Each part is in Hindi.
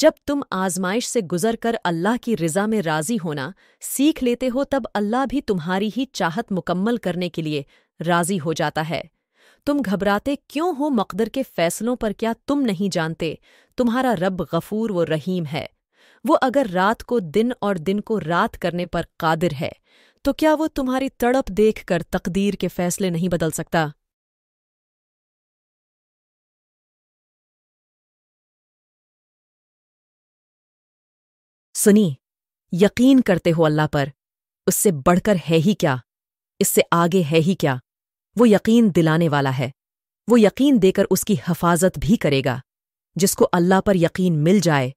जब तुम आजमाइश से गुजर कर अल्लाह की रिजा में राजी होना सीख लेते हो तब अल्लाह भी तुम्हारी ही चाहत मुकम्मल करने के लिए राजी हो जाता है तुम घबराते क्यों हो मकदर के फैसलों पर क्या तुम नहीं जानते तुम्हारा रब गफूर व रहीम है वो अगर रात को दिन और दिन को रात करने पर कादिर है तो क्या वो तुम्हारी तड़प देख कर तकदीर के फैसले नहीं बदल सकता सुनी यकीन करते हो अल्लाह पर उससे बढ़कर है ही क्या इससे आगे है ही क्या वो यकीन दिलाने वाला है वो यकीन देकर उसकी हफाजत भी करेगा जिसको अल्लाह पर यकीन मिल जाए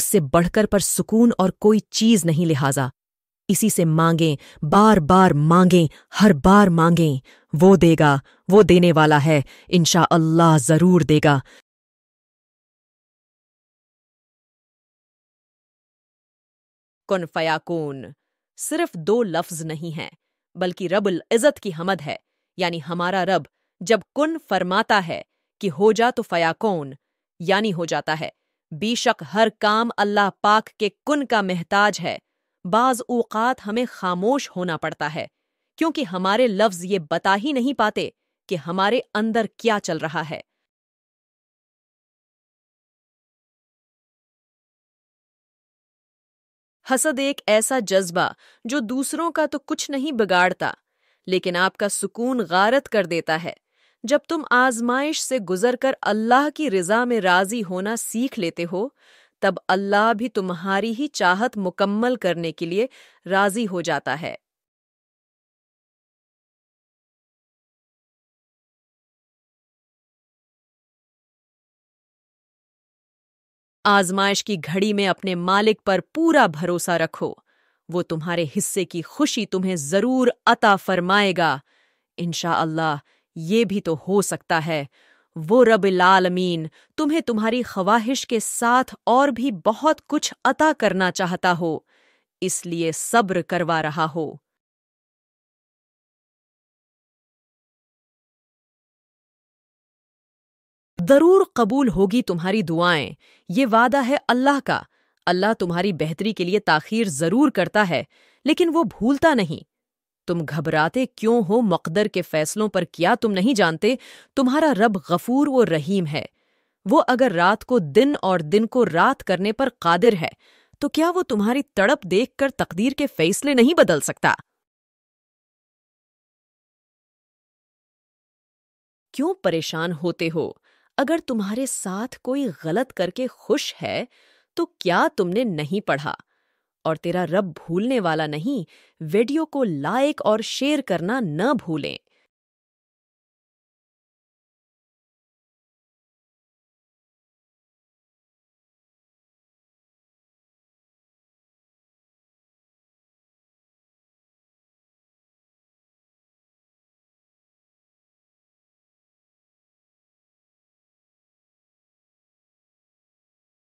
उससे बढ़कर पर सुकून और कोई चीज नहीं लिहाजा इसी से मांगें बार बार मांगें हर बार मांगें वो देगा वो देने वाला है इनशा अल्लाह जरूर देगा कुन फयाकून सिर्फ दो लफ्ज नहीं हैं बल्कि रबुल इज़्ज़त की हमद है यानी हमारा रब जब कुन फरमाता है कि हो जा तो फयाकौन यानी हो जाता है बेशक हर काम अल्लाह पाक के कुन का महताज है बाज औकात हमें खामोश होना पड़ता है क्योंकि हमारे लफ्ज ये बता ही नहीं पाते कि हमारे अंदर क्या चल रहा है हसद एक ऐसा जज्बा जो दूसरों का तो कुछ नहीं बिगाड़ता लेकिन आपका सुकून गारत कर देता है जब तुम आजमाइश से गुजर कर अल्लाह की रजा में राजी होना सीख लेते हो तब अल्लाह भी तुम्हारी ही चाहत मुकम्मल करने के लिए राजी हो जाता है आजमाइश की घड़ी में अपने मालिक पर पूरा भरोसा रखो वो तुम्हारे हिस्से की खुशी तुम्हें जरूर अता फरमाएगा इनशा अल्लाह ये भी तो हो सकता है वो रब लालमीन तुम्हें तुम्हारी ख्वाहिश के साथ और भी बहुत कुछ अता करना चाहता हो इसलिए सब्र करवा रहा हो ज़रूर कबूल होगी तुम्हारी दुआएं ये वादा है अल्लाह का अल्लाह तुम्हारी बेहतरी के लिए ताखीर ज़रूर करता है लेकिन वो भूलता नहीं तुम घबराते क्यों हो मकदर के फैसलों पर क्या तुम नहीं जानते तुम्हारा रब गफूर व रहीम है वो अगर रात को दिन और दिन को रात करने पर कादिर है तो क्या वो तुम्हारी तड़प देखकर तकदीर के फैसले नहीं बदल सकता क्यों परेशान होते हो अगर तुम्हारे साथ कोई गलत करके खुश है तो क्या तुमने नहीं पढ़ा और तेरा रब भूलने वाला नहीं वीडियो को लाइक और शेयर करना न भूलें